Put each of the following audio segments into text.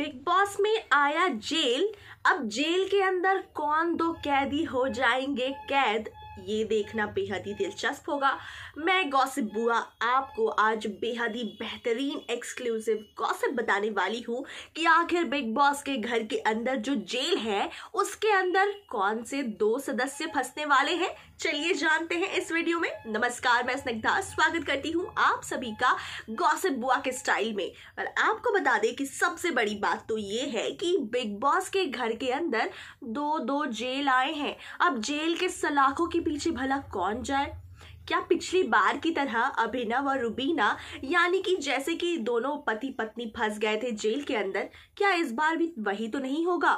big boss में आया jail अब जेल के अंदर कौन दो कैदी हो जाएंगे कैद ये देखना बेहद ही दिलचस्प होगा मैं गॉसिप बुआ आपको आज बेहद ही बेहतरीन एक्सक्लूसिव गॉसिप बताने वाली हूँ कि आखिर बिग बॉस के घर के अंदर जो जेल है उसके अंदर कौन से दो सदस्य फंसने वाले हैं चलिए जानते हैं इस वीडियो में नमस्कार मैं स्निग्धा स्वागत करती हूँ आप सभी का गॉसिप बुआ के स्टाइल में और आपको बता दें कि सबसे बड़ी बात तो ये है कि बिग बॉस के घर के अंदर दो दो जेल आए हैं अब जेल के सलाखों की पीछे भला कौन जाए क्या पिछली बार की तरह अभिनव और रुबीना यानी कि जैसे कि दोनों पति पत्नी फंस गए थे जेल के अंदर क्या इस बार भी वही तो नहीं होगा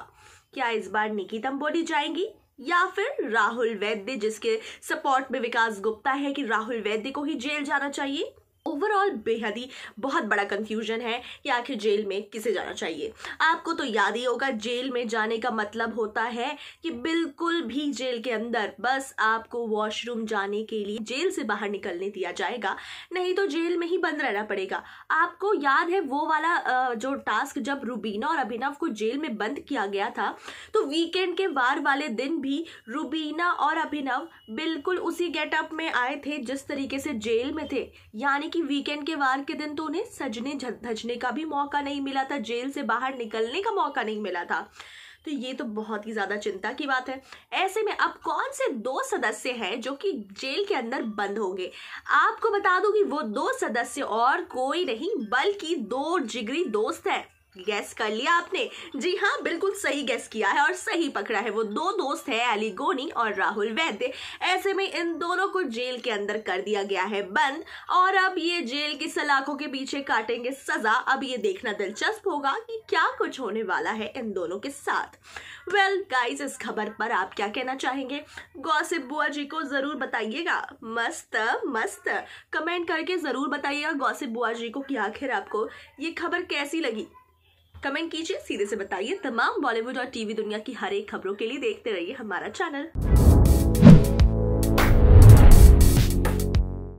क्या इस बार निकितम बोली जाएंगी या फिर राहुल वैद्य जिसके सपोर्ट में विकास गुप्ता है कि राहुल वैद्य को ही जेल जाना चाहिए ओवरऑल बेहद ही बहुत बड़ा कंफ्यूजन है कि आखिर जेल में किसे जाना चाहिए आपको तो याद ही होगा जेल में जाने का मतलब होता है कि बिल्कुल भी जेल के अंदर बस आपको वॉशरूम जाने के लिए जेल से बाहर निकलने दिया जाएगा नहीं तो जेल में ही बंद रहना पड़ेगा आपको याद है वो वाला जो टास्क जब रूबीना और अभिनव को जेल में बंद किया गया था तो वीकेंड के वार वाले दिन भी रूबीना और अभिनव बिल्कुल उसी गेटअप में आए थे जिस तरीके से जेल में थे यानी कि वीकेंड के वार के दिन तो उन्हें सजने धजने का भी मौका नहीं मिला था जेल से बाहर निकलने का मौका नहीं मिला था तो ये तो बहुत ही ज़्यादा चिंता की बात है ऐसे में अब कौन से दो सदस्य हैं जो कि जेल के अंदर बंद होंगे आपको बता दूं कि वो दो सदस्य और कोई नहीं बल्कि दो जिगरी दोस्त हैं गैस कर लिया आपने जी हाँ बिल्कुल सही गैस किया है और सही पकड़ा है वो दो दोस्त है अली गोनी और राहुल वैद्य ऐसे में इन दोनों को जेल के अंदर कर दिया गया है बंद और अब ये जेल की सलाखों के पीछे काटेंगे सजा अब ये देखना दिलचस्प होगा कि क्या कुछ होने वाला है इन दोनों के साथ वेल well, गाइज इस खबर पर आप क्या कहना चाहेंगे गौसिप बुआ जी को जरूर बताइएगा मस्त मस्त कमेंट करके जरूर बताइएगा गौसिप बुआ जी को कि आखिर आपको ये खबर कैसी लगी कमेंट कीजिए सीधे से बताइए तमाम बॉलीवुड और टीवी दुनिया की हर एक खबरों के लिए देखते रहिए हमारा चैनल